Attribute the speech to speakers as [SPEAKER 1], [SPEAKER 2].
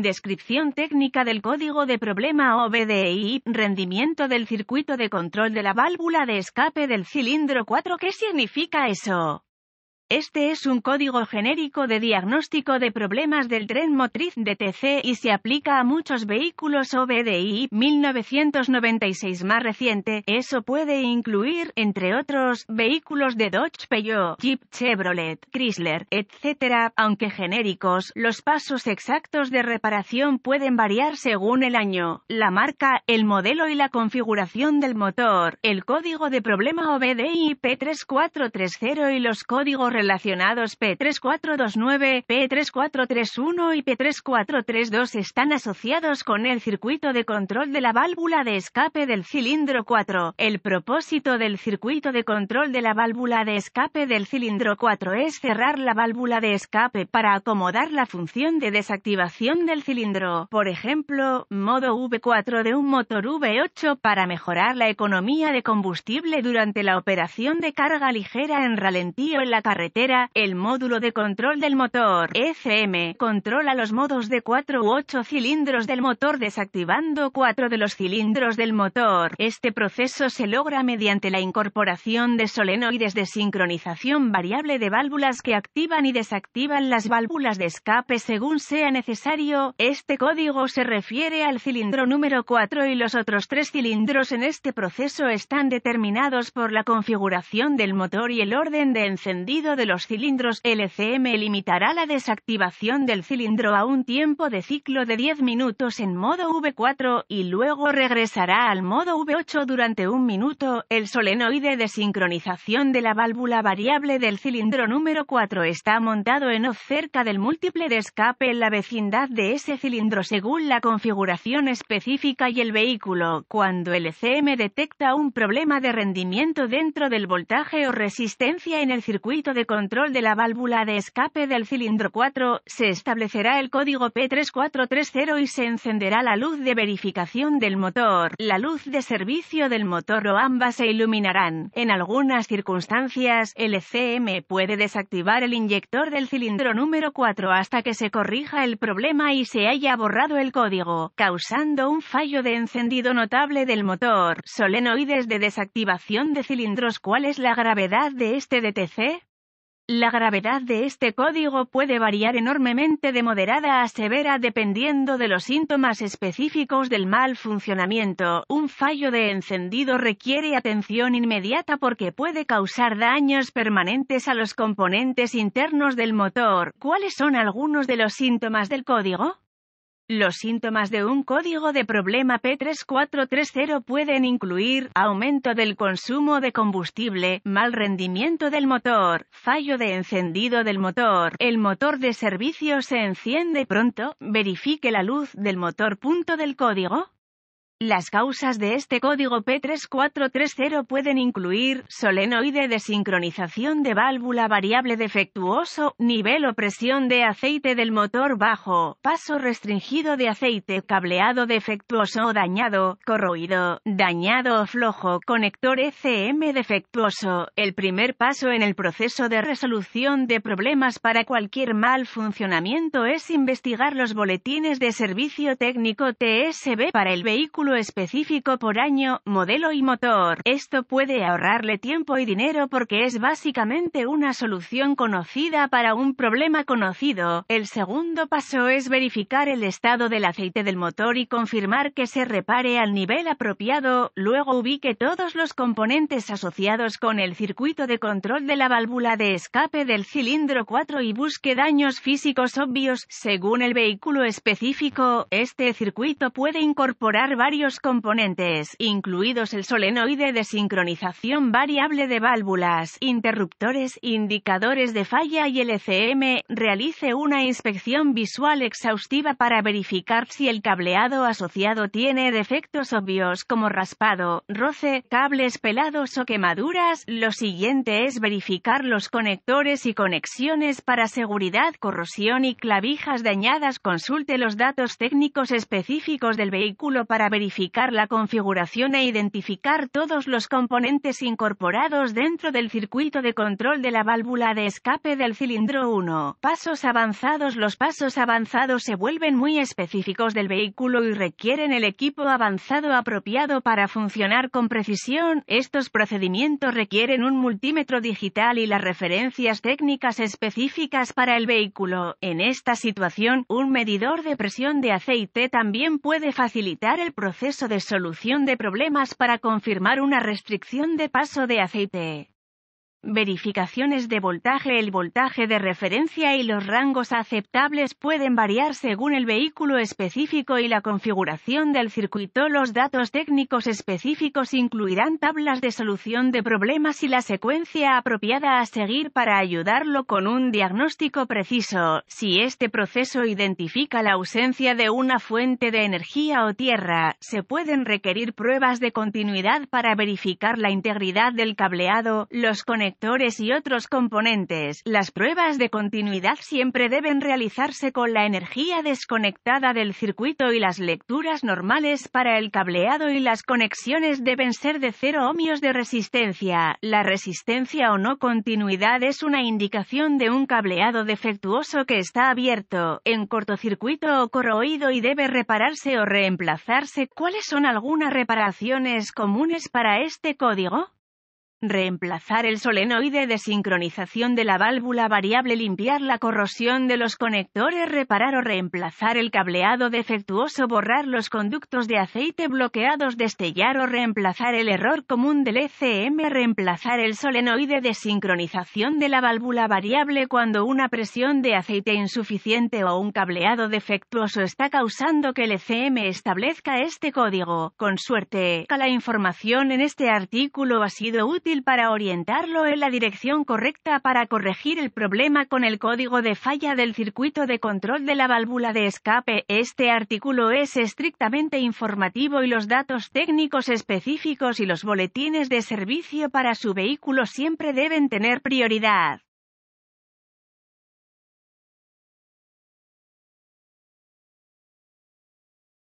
[SPEAKER 1] Descripción técnica del código de problema OBDI, rendimiento del circuito de control de la válvula de escape del cilindro 4. ¿Qué significa eso? Este es un código genérico de diagnóstico de problemas del tren motriz DTC y se aplica a muchos vehículos OBDI 1996 más reciente. Eso puede incluir, entre otros, vehículos de Dodge, Peugeot, Jeep, Chevrolet, Chrysler, etc. Aunque genéricos, los pasos exactos de reparación pueden variar según el año, la marca, el modelo y la configuración del motor. El código de problema OBDI P3430 y los códigos relacionados P3429, P3431 y P3432 están asociados con el circuito de control de la válvula de escape del cilindro 4. El propósito del circuito de control de la válvula de escape del cilindro 4 es cerrar la válvula de escape para acomodar la función de desactivación del cilindro, por ejemplo, modo V4 de un motor V8 para mejorar la economía de combustible durante la operación de carga ligera en ralentío en la carretera el módulo de control del motor FM controla los modos de 4 u 8 cilindros del motor desactivando 4 de los cilindros del motor. Este proceso se logra mediante la incorporación de solenoides de sincronización variable de válvulas que activan y desactivan las válvulas de escape según sea necesario. Este código se refiere al cilindro número 4 y los otros tres cilindros en este proceso están determinados por la configuración del motor y el orden de encendido de los cilindros LCM limitará la desactivación del cilindro a un tiempo de ciclo de 10 minutos en modo V4 y luego regresará al modo V8 durante un minuto. El solenoide de sincronización de la válvula variable del cilindro número 4 está montado en off cerca del múltiple de escape en la vecindad de ese cilindro según la configuración específica y el vehículo. Cuando el ECM detecta un problema de rendimiento dentro del voltaje o resistencia en el circuito de control de la válvula de escape del cilindro 4, se establecerá el código P3430 y se encenderá la luz de verificación del motor. La luz de servicio del motor o ambas se iluminarán. En algunas circunstancias, el ECM puede desactivar el inyector del cilindro número 4 hasta que se corrija el problema y se haya borrado el código, causando un fallo de encendido notable del motor. Solenoides de desactivación de cilindros ¿Cuál es la gravedad de este DTC? La gravedad de este código puede variar enormemente de moderada a severa dependiendo de los síntomas específicos del mal funcionamiento. Un fallo de encendido requiere atención inmediata porque puede causar daños permanentes a los componentes internos del motor. ¿Cuáles son algunos de los síntomas del código? Los síntomas de un código de problema P3430 pueden incluir aumento del consumo de combustible, mal rendimiento del motor, fallo de encendido del motor, el motor de servicio se enciende pronto, verifique la luz del motor. Punto del código. Las causas de este código P3430 pueden incluir solenoide de sincronización de válvula variable defectuoso, nivel o presión de aceite del motor bajo, paso restringido de aceite, cableado defectuoso o dañado, corroído, dañado o flojo, conector ECM defectuoso, el primer paso en el proceso de resolución de problemas para cualquier mal funcionamiento es investigar los boletines de servicio técnico TSB para el vehículo específico por año, modelo y motor. Esto puede ahorrarle tiempo y dinero porque es básicamente una solución conocida para un problema conocido. El segundo paso es verificar el estado del aceite del motor y confirmar que se repare al nivel apropiado, luego ubique todos los componentes asociados con el circuito de control de la válvula de escape del cilindro 4 y busque daños físicos obvios. Según el vehículo específico, este circuito puede incorporar varios componentes, incluidos el solenoide de sincronización variable de válvulas, interruptores, indicadores de falla y el e realice una inspección visual exhaustiva para verificar si el cableado asociado tiene defectos obvios como raspado, roce, cables pelados o quemaduras. Lo siguiente es verificar los conectores y conexiones para seguridad, corrosión y clavijas dañadas. Consulte los datos técnicos específicos del vehículo para verificar verificar la configuración e identificar todos los componentes incorporados dentro del circuito de control de la válvula de escape del cilindro 1. Pasos avanzados Los pasos avanzados se vuelven muy específicos del vehículo y requieren el equipo avanzado apropiado para funcionar con precisión. Estos procedimientos requieren un multímetro digital y las referencias técnicas específicas para el vehículo. En esta situación, un medidor de presión de aceite también puede facilitar el proceso proceso de solución de problemas para confirmar una restricción de paso de aceite. Verificaciones de voltaje El voltaje de referencia y los rangos aceptables pueden variar según el vehículo específico y la configuración del circuito. Los datos técnicos específicos incluirán tablas de solución de problemas y la secuencia apropiada a seguir para ayudarlo con un diagnóstico preciso. Si este proceso identifica la ausencia de una fuente de energía o tierra, se pueden requerir pruebas de continuidad para verificar la integridad del cableado, los conectores y otros componentes. Las pruebas de continuidad siempre deben realizarse con la energía desconectada del circuito y las lecturas normales para el cableado y las conexiones deben ser de 0 ohmios de resistencia. La resistencia o no continuidad es una indicación de un cableado defectuoso que está abierto, en cortocircuito o corroído y debe repararse o reemplazarse. ¿Cuáles son algunas reparaciones comunes para este código? Reemplazar el solenoide de sincronización de la válvula variable, limpiar la corrosión de los conectores, reparar o reemplazar el cableado defectuoso, borrar los conductos de aceite bloqueados, destellar o reemplazar el error común del ECM, reemplazar el solenoide de sincronización de la válvula variable cuando una presión de aceite insuficiente o un cableado defectuoso está causando que el ECM establezca este código. Con suerte, la información en este artículo ha sido útil para orientarlo en la dirección correcta para corregir el problema con el código de falla del circuito de control de la válvula de escape. Este artículo es estrictamente informativo y los datos técnicos específicos y los boletines de servicio para su vehículo siempre deben tener prioridad.